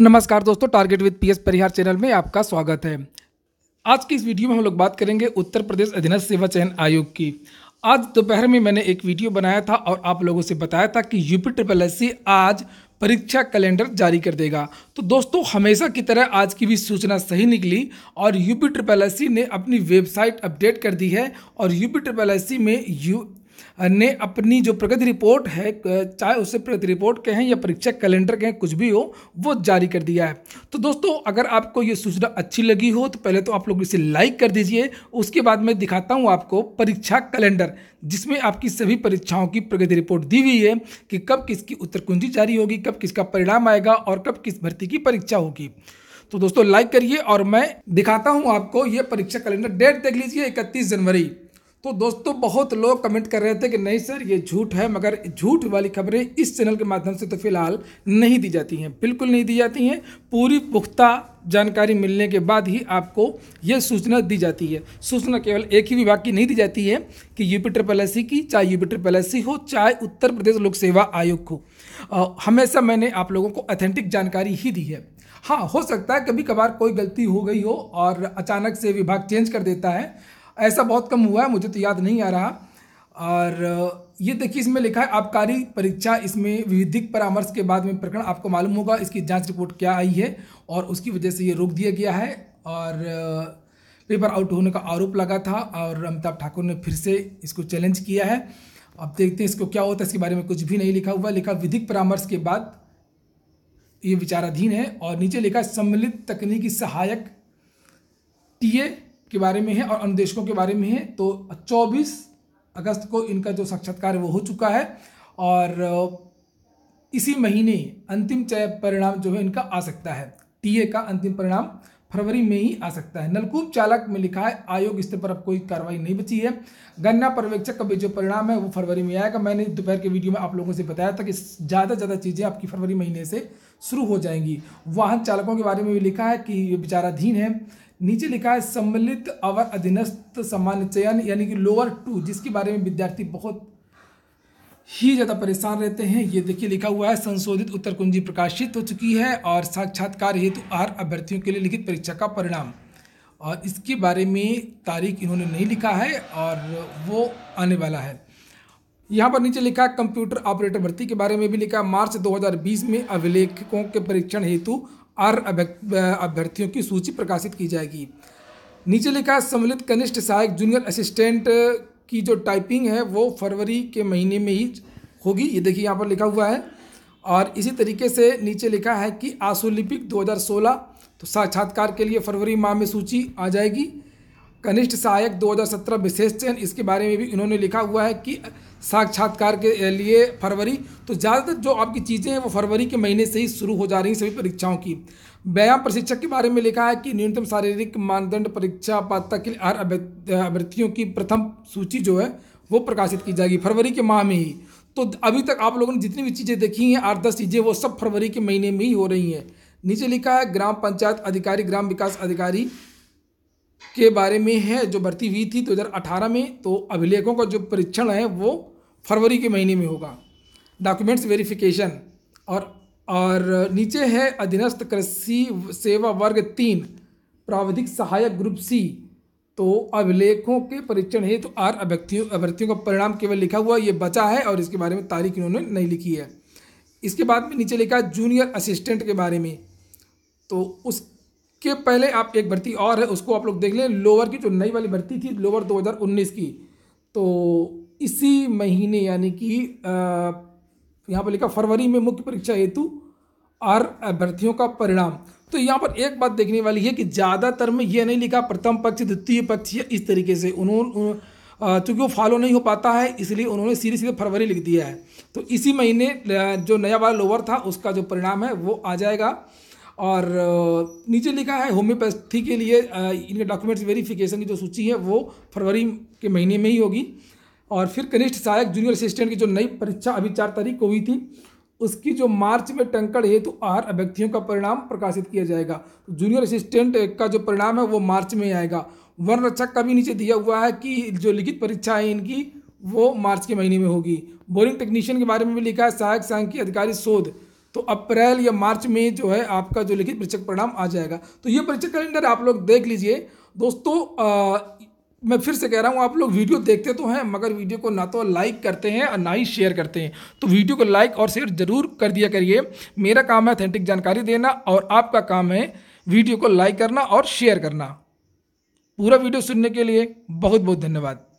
नमस्कार दोस्तों target with PS Parihar channel में आपका स्वागत है आज की इस वीडियो में हम लोग बात करेंगे उत्तर प्रदेश अधीनस्थ सेवा चयन आयोग की आज दोपहर में मैंने एक वीडियो बनाया था और आप लोगों से बताया था कि यूपी ट्रिपल एस आज परीक्षा कैलेंडर जारी कर देगा तो दोस्तों हमेशा की तरह आज की भी सूचना सही निकली और यूपी ट्रिपल एस ने अपनी वेबसाइट अपडेट कर दी है और यूपी ट्रिपल एस में यू ने अपनी जो प्रगति रिपोर्ट है चाहे उसे प्रगति रिपोर्ट कहें या परीक्षा कैलेंडर कहें कुछ भी हो वो जारी कर दिया है तो दोस्तों अगर आपको ये सूचना अच्छी लगी हो तो पहले तो आप लोग इसे लाइक कर दीजिए उसके बाद मैं दिखाता हूँ आपको परीक्षा कैलेंडर जिसमें आपकी सभी परीक्षाओं की प्रगति रिपोर्ट दी हुई है कि कब किसकी उत्तर कुंजी जारी होगी कब किसका परिणाम आएगा और कब किस भर्ती की परीक्षा होगी तो दोस्तों लाइक करिए और मैं दिखाता हूँ आपको ये परीक्षा कैलेंडर डेट देख लीजिए इकतीस जनवरी तो दोस्तों बहुत लोग कमेंट कर रहे थे कि नहीं सर ये झूठ है मगर झूठ वाली खबरें इस चैनल के माध्यम से तो फिलहाल नहीं दी जाती हैं बिल्कुल नहीं दी जाती हैं पूरी पुख्ता जानकारी मिलने के बाद ही आपको यह सूचना दी जाती है सूचना केवल एक ही विभाग की नहीं दी जाती है कि यूपी ट्रिपल एस की चाहे यूपी ट्रिपल एस हो चाहे उत्तर प्रदेश लोक सेवा आयोग हो हमेशा मैंने आप लोगों को अथेंटिक जानकारी ही दी है हाँ हो सकता है कभी कभार कोई गलती हो गई हो और अचानक से विभाग चेंज कर देता है ऐसा बहुत कम हुआ है मुझे तो याद नहीं आ रहा और ये देखिए इसमें लिखा है आबकारी परीक्षा इसमें विधिक परामर्श के बाद में प्रकरण आपको मालूम होगा इसकी जांच रिपोर्ट क्या आई है और उसकी वजह से ये रोक दिया गया है और पेपर आउट होने का आरोप लगा था और अमिताभ ठाकुर ने फिर से इसको चैलेंज किया है अब देखते हैं इसको क्या होता है इसके बारे में कुछ भी नहीं लिखा हुआ लिखा विधिक परामर्श के बाद ये विचाराधीन है और नीचे लिखा सम्मिलित तकनीकी सहायक टीए के बारे में है और अनुदेशकों के बारे में है तो 24 अगस्त को इनका जो साक्षात्कार वो हो चुका है और इसी महीने अंतिम परिणाम जो है इनका आ सकता है टीए का अंतिम परिणाम फरवरी में ही आ सकता है नलकूप चालक में लिखा है आयोग स्तर पर अब कोई कार्रवाई नहीं बची है गन्ना पर्यवेक्षक का जो परिणाम है वो फरवरी में आएगा मैंने दोपहर के वीडियो में आप लोगों से बताया था कि ज़्यादा ज़्यादा चीज़ें आपकी फरवरी महीने से शुरू हो जाएंगी वाहन चालकों के बारे में भी लिखा है कि ये विचाराधीन है नीचे लिखा है सम्मिलित अवर अधीनस्थ सामान्य चयन यानी कि लोअर टू जिसके बारे में विद्यार्थी बहुत ही ज़्यादा परेशान रहते हैं ये देखिए लिखा हुआ है संशोधित उत्तर कुंजी प्रकाशित हो चुकी है और साक्षात्कार हेतु आर अभ्यर्थियों के लिए लिखित परीक्षा का परिणाम और इसके बारे में तारीख इन्होंने नहीं लिखा है और वो आने वाला है यहाँ पर नीचे लिखा कंप्यूटर ऑपरेटर भर्ती के बारे में भी लिखा मार्च 2020 में अभिलेखकों के परीक्षण हेतु आर अभ्यर्थियों की सूची प्रकाशित की जाएगी नीचे लिखा सम्मिलित कनिष्ठ सहायक जूनियर असिस्टेंट की जो टाइपिंग है वो फरवरी के महीने में ही होगी ये देखिए यहाँ पर लिखा हुआ है और इसी तरीके से नीचे लिखा है कि आसोलिपिक 2016 तो साक्षात्कार के लिए फरवरी माह में सूची आ जाएगी कनिष्ठ सहायक 2017 विशेष चयन इसके बारे में भी इन्होंने लिखा हुआ है कि साक्षात्कार के लिए फरवरी तो ज़्यादातर जो आपकी चीज़ें हैं वो फरवरी के महीने से ही शुरू हो जा रही हैं सभी परीक्षाओं की व्यायाम प्रशिक्षक के बारे में लिखा है कि न्यूनतम शारीरिक मानदंड परीक्षा पात्रता के लिए हर अभ्यर्थियों की प्रथम सूची जो है वो प्रकाशित की जाएगी फरवरी के माह में ही तो अभी तक आप लोगों ने जितनी भी चीज़ें देखी हैं आठ दस चीज़ें वो सब फरवरी के महीने में ही हो रही हैं नीचे लिखा है ग्राम पंचायत अधिकारी ग्राम विकास अधिकारी के बारे में है जो भर्ती हुई थी दो 2018 में तो अभिलेखों का जो परीक्षण है वो फरवरी के महीने में होगा डॉक्यूमेंट्स वेरिफिकेशन और और नीचे है अधीनस्थ कृषि सेवा वर्ग तीन प्राविधिक सहायक ग्रुप सी तो अभिलेखों के परीक्षण हेतु तो आर अभ्यक्तियों अभ्यर्थियों का परिणाम केवल लिखा हुआ ये बचा है और इसके बारे में तारीख इन्होंने नहीं लिखी है इसके बाद में नीचे लिखा है जूनियर असिस्टेंट के बारे में तो उसके पहले आप एक भर्ती और है उसको आप लोग देख लें लोअर की जो नई वाली भर्ती थी लोअर 2019 की तो इसी महीने यानी कि यहाँ पर लिखा फरवरी में मुख्य परीक्षा हेतु और अभ्यर्थियों का परिणाम तो यहाँ पर एक बात देखने वाली है कि ज़्यादातर में यह नहीं लिखा प्रथम पक्ष द्वितीय पक्ष इस तरीके से उन्होंने चूँकि वो फॉलो नहीं हो पाता है इसलिए उन्होंने सीधे सीधे फरवरी लिख दिया है तो इसी महीने जो नया वाला लोवर था उसका जो परिणाम है वो आ जाएगा और नीचे लिखा है होम्योपैथी के लिए इनके डॉक्यूमेंट्स वेरिफिकेशन की जो सूची है वो फरवरी के महीने में ही होगी और फिर कनिष्ठ सहायक जूनियर असिस्टेंट की जो नई परीक्षा अभी चार तारीख को हुई थी उसकी जो मार्च में टंकड़ हेतु आहार अभ्यर्थियों का परिणाम प्रकाशित किया जाएगा जूनियर तो असिस्टेंट का जो परिणाम है वो मार्च में आएगा वन रक्षक का भी नीचे दिया हुआ है कि जो लिखित परीक्षा है इनकी वो मार्च के महीने में होगी बोरिंग टेक्नीशियन के बारे में भी लिखा है सहायक की अधिकारी शोध तो अप्रैल या मार्च में जो है आपका जो लिखित परीक्षा परिणाम आ जाएगा तो ये परीक्षा कैलेंडर आप लोग देख लीजिए दोस्तों मैं फिर से कह रहा हूँ आप लोग वीडियो देखते तो हैं मगर वीडियो को ना तो लाइक करते हैं और ना ही शेयर करते हैं तो वीडियो को लाइक और शेयर जरूर कर दिया करिए मेरा काम है अथेंटिक जानकारी देना और आपका काम है वीडियो को लाइक करना और शेयर करना पूरा वीडियो सुनने के लिए बहुत बहुत धन्यवाद